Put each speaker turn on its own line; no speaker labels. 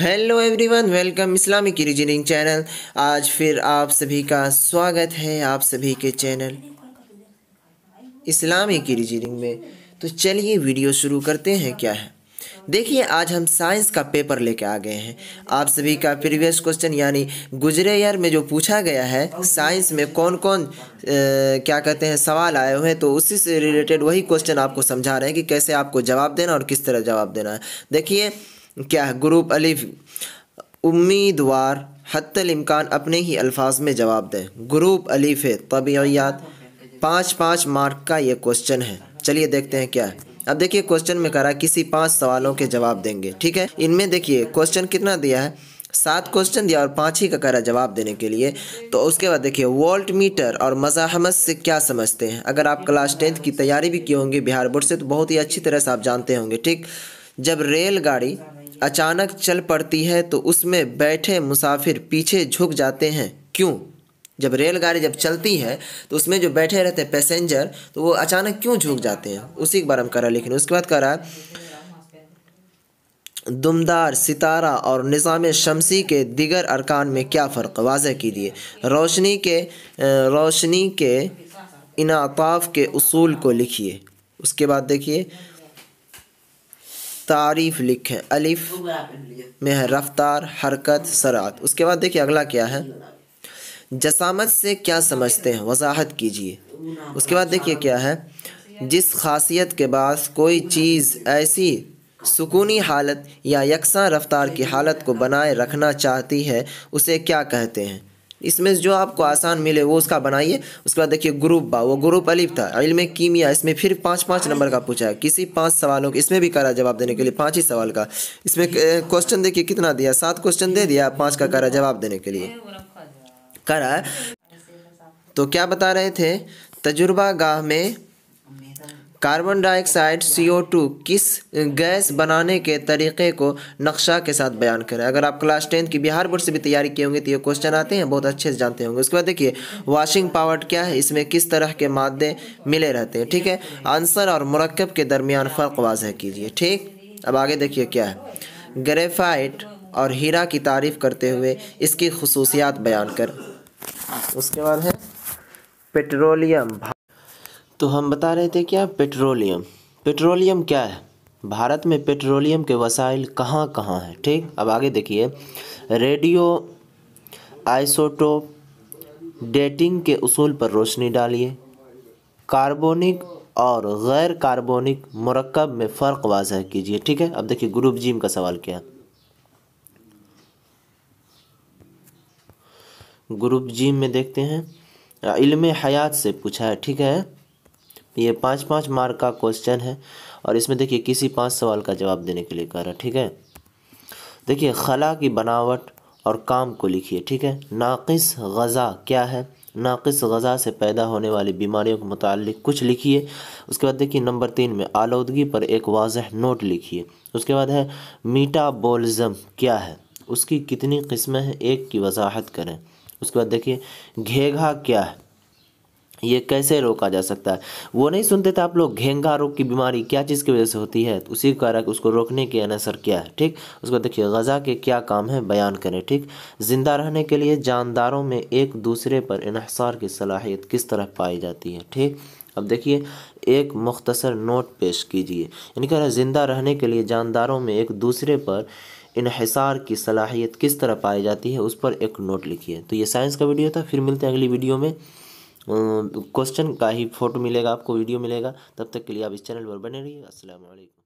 hello everyone welcome Islamic reasoning channel आज फिर आप सभी का स्वागत है आप सभी के चैनल इस्लामिक रीजनिंग में तो चलिए वीडियो शुरू करते हैं क्या है देखिए आज हम साइंस का पेपर लेके आ गए हैं आप सभी का प्रीवियस क्वेश्चन यानी गुजरे ईयर में जो पूछा गया है साइंस में कौन कौन आ, क्या कहते हैं सवाल आए हुए हैं तो उसी से रिलेटेड वही क्वेश्चन आपको समझा रहे हैं कि कैसे आपको जवाब देना और किस तरह जवाब देना है देखिए क्या है ग्रुप अलिफ उम्मीदवार हतमकान अपने ही अल्फाज में जवाब दें ग्रुप अलिफ है तबीयात पाँच पाँच मार्क का ये क्वेश्चन है चलिए देखते हैं क्या है अब देखिए क्वेश्चन में करा किसी पांच सवालों के जवाब देंगे ठीक है इनमें देखिए क्वेश्चन कितना दिया है सात क्वेश्चन दिया और पाँच ही का करा जवाब देने के लिए तो उसके बाद देखिए वोल्ट मीटर और मज़ाहमत से क्या समझते हैं अगर आप क्लास टेंथ की तैयारी भी की होंगी बिहार बोर्ड से तो बहुत ही अच्छी तरह से आप जानते होंगे ठीक जब रेलगाड़ी अचानक चल पड़ती है तो उसमें बैठे मुसाफिर पीछे झुक जाते हैं क्यों जब रेलगाड़ी जब चलती है तो उसमें जो बैठे रहते हैं पैसेंजर तो वो अचानक क्यों झुक जाते हैं उसी के बारे में कर रहा है लेकिन उसके बाद करा रहा है दुमदार सितारा और निज़ाम शमसी के दिगर अरकान में क्या फ़र्क वाजह कीजिए रोशनी के रोशनी के इनाताफ़ के असूल को लिखिए उसके बाद देखिए तारीफ लिखे अलिफ में है रफ्तार हरकत सरात उसके बाद देखिए अगला क्या है जसामत से क्या समझते हैं वजाहत कीजिए उसके बाद देखिए क्या है जिस खासियत के बाद कोई चीज़ ऐसी सुकूनी हालत या यकसा रफ्तार की हालत को बनाए रखना चाहती है उसे क्या कहते हैं इसमें जो आपको आसान मिले वो उसका बनाइए उसके बाद देखिए ग्रुप बा वो ग्रुप अलिफ था इलम कीमिया इसमें फिर पाँच पाँच नंबर का पूछा है किसी पाँच सवालों को इसमें भी करा जवाब देने के लिए पाँच ही सवाल का इसमें क्वेश्चन देखिए कितना दिया सात क्वेश्चन दे दिया पाँच का करा जवाब देने के लिए करा तो क्या बता रहे थे तजुर्बा गाह में कार्बन डाइऑक्साइड CO2 किस गैस बनाने के तरीके को नक्शा के साथ बयान करें अगर आप क्लास टेंथ की बिहार बोर्ड से भी तैयारी किए होंगे तो ये क्वेश्चन आते हैं बहुत अच्छे से जानते होंगे उसके बाद देखिए वाशिंग पावर क्या है इसमें किस तरह के मादे मिले रहते हैं ठीक है आंसर और मरकब के दरमियान फ़र्क वाजह कीजिए ठीक अब आगे देखिए क्या है ग्रेफाइट और हीरा की तारीफ़ करते हुए इसकी खसूसियात बयान कर उसके बाद है पेट्रोलियम तो हम बता रहे थे क्या
पेट्रोलियम पेट्रोलियम क्या है भारत में पेट्रोलियम के वसाइल कहाँ कहाँ हैं ठीक अब आगे देखिए रेडियो आइसोटोप डेटिंग के उसूल पर रोशनी डालिए कार्बोनिक और गैर कार्बोनिक मरकब में फ़र्क वाजह कीजिए ठीक है अब देखिए ग्रुप जीम का सवाल क्या है ग्रुप जीम में देखते हैं इल्म हयात से पूछा है ठीक है ये पाँच पाँच मार्क का क्वेश्चन है और इसमें देखिए किसी पाँच सवाल का जवाब देने के लिए कह रहा है ठीक है देखिए खला की बनावट और काम को लिखिए ठीक है नाक़स गज़ा क्या है नाक़स गज़ा से पैदा होने वाली बीमारियों के मुतालिक कुछ लिखिए उसके बाद देखिए नंबर तीन में आलोदगी पर एक वाज नोट लिखिए उसके बाद है मीटाबोलिज़म क्या है उसकी कितनी किस्में हैं एक की वजाहत करें उसके बाद देखिए घेघा क्या है ये कैसे रोका जा सकता है वो नहीं सुनते थे आप लोग घेंगा रोग की बीमारी क्या चीज़ की वजह से होती है तो उसी कारक उसको रोकने के अनसर क्या है ठीक उसको देखिए गज़ा के क्या काम है बयान करें ठीक ज़िंदा रहने के लिए जानदारों में एक दूसरे पर इहसार की सलाहियत किस तरह पाई जाती है ठीक अब देखिए एक मख्तसर नोट पेश कीजिए यानी कह रहा है ज़िंदा रहने के लिए जानदारों में एक दूसरे पर इहसार की सलाहियत किस तरह पाई जाती है उस पर एक नोट लिखिए तो ये साइंस का वीडियो था फिर मिलते हैं अगली वीडियो में क्वेश्चन का ही फोटो मिलेगा आपको वीडियो मिलेगा तब तक के लिए आप इस चैनल पर बने रहिए असल